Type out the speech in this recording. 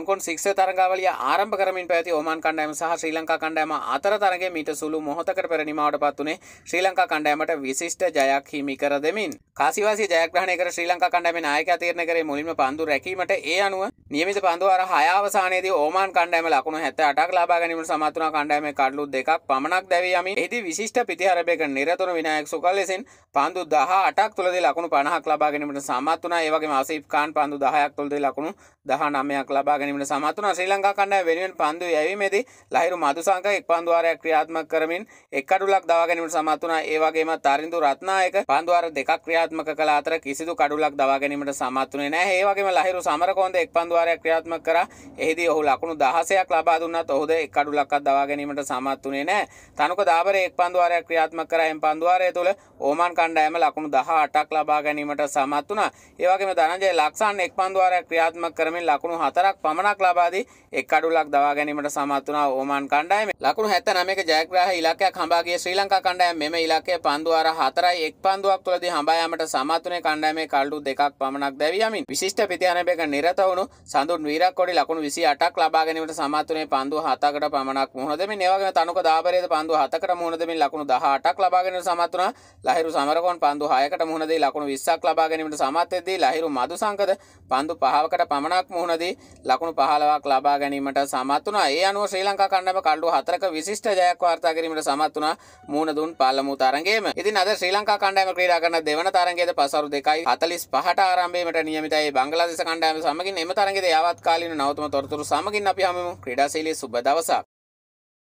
හොකොන් සික්ෂ තරගාවලිය ආරම්භ කරමින් පැති ඕමන් කණ්ඩෑම සහ ශ්‍රී ලංකා කණ්ඩෑම අතර තරගේ මීට සුළු මොහොතකට පෙරනිමාවට පත්තුනේ ශ්‍රී ලංකා කණ්ඩෑමට විශිෂ්ට ජයක් හිමි කර දෙමින් කාසිවාසි ජයග්‍රහණයක ශ්‍රී ලංකා කණ්ඩෑම නායක තීරණය කරේ මුලින්ම පන්දු රැකීමට ඒ අනුව නියමිත පන්දු අර හය අවසානයේදී ඕමාන් කණ්ඩෑම ලකුණු 78ක් ලබා ගැනීමට සමත් වුණා කණ්ඩෑමේ කඩලු දෙකක් පමණක් දැවී යමින් එෙහිදී විශිෂ්ට ප්‍රතිහාරයක නිරතුරු විනායක සුකල් ලෙසින් පන්දු 18ක් තුලදී ලකුණු 50ක් ලබා ගැනීමට සමත් වුණා ඒ වගේම ආසිෆ් ඛාන් පන්දු 10ක් තුලදී ලකුණු 19ක් ලබා ගැනීමට ගැනීමට සමත් වුණා ශ්‍රී ලංකා කණ්ඩායම වෙනුවෙන් පන්දු යැවීමේදී ලහිරු මදුසංක එක් පන්දු වාරයක් ක්‍රියාත්මක කරමින් එක් අඩුලක් දවා ගැනීමට සමත් වුණා ඒ වගේම තරිඳු රත්නායක පන්දු වාර දෙකක් ක්‍රියාත්මක කළ අතර කිසිදු කඩුලක් දවා ගැනීමට සමත් වුණේ නැහැ ඒ වගේම ලහිරු සමරකෝන්ද එක් පන්දු වාරයක් ක්‍රියාත්මක කරා එහිදී ඔහු ලකුණු 16ක් ලබා දුන්නත් ඔහුද එක් අඩුලක්වත් දවා ගැනීමට සමත් වුණේ නැහැ තනුක දාබරේ එක් පන්දු වාරයක් ක්‍රියාත්මක කරා එම් පන්දු වාරය තුළ ඕමාන් කණ්ඩායම ලකුණු 18ක් ලබා ගැනීමට සමත් වුණා ඒ වගේම ධනජය ලක්ෂාන් එක් පන්දු වාරයක් ක්‍රියාත්මක කරමින් ලකුණු 4ක් පමණ පමණක් ලබාදී එක් අඩුලක් දවා ගැනීමට සමත් වුණා ඕමාන් කණ්ඩායම. ලකුණු 79ක ජයග්‍රාහක ඉලක්කයක් හඹා ගිය ශ්‍රී ලංකා කණ්ඩායම මෙම ඉලක්කය පන්දු අර 4යි එක් පන්දුවක් තුලදී හඹා යාමට සමත් වුණේ කණ්ඩායමේ කල්ඩු දෙකක් පමණක් දැවී යමින් විශිෂ්ට පිටියනබේක නිරත වුණු සඳුන් වීරක්කොඩි ලකුණු 28ක් ලබා ගැනීමට සමත් වුණේ පන්දු 7කට පමණක් මුහුණ දෙමින් ඒ වගේම තනුක දාබරේද පන්දු 7කට මුහුණ දෙමින් ලකුණු 18ක් ලබා ගැනීමට සමත් වුණා. ලහිරු සමරකෝන් පන්දු 6කට මුහුණ දී ලකුණු 20ක් ලබා ගැනීමට සමත් වෙද්දී ලහිරු මදුසංකද පන්දු 5කට පමණක් මුහුණ දී ලකුණු පහලවක් ලබා ගැනීමට සමත් වුණා. ඒ අනුව ශ්‍රී ලංකා කණ්ඩායම කල්ඩු හතරක විශිෂ්ට ජයක් වාර්තා කිරීමට සමත් වුණා මුහුණ දුන් පළමු තරගයේම. ඉතින් අද ශ්‍රී ලංකා කණ්ඩායම ක්‍රීඩා කරන දෙවන තරගයේද පසරු 2.45ට ආරම්භයේමට නියමිතයි බංග්ලාදේශ කණ්ඩායම සමගින් එම තරගයේදී යාවත්කාලීන නවතම තොරතුරු සමගින් අපි හැමෝම ක්‍රීඩාශීලී සුබ දවසක්.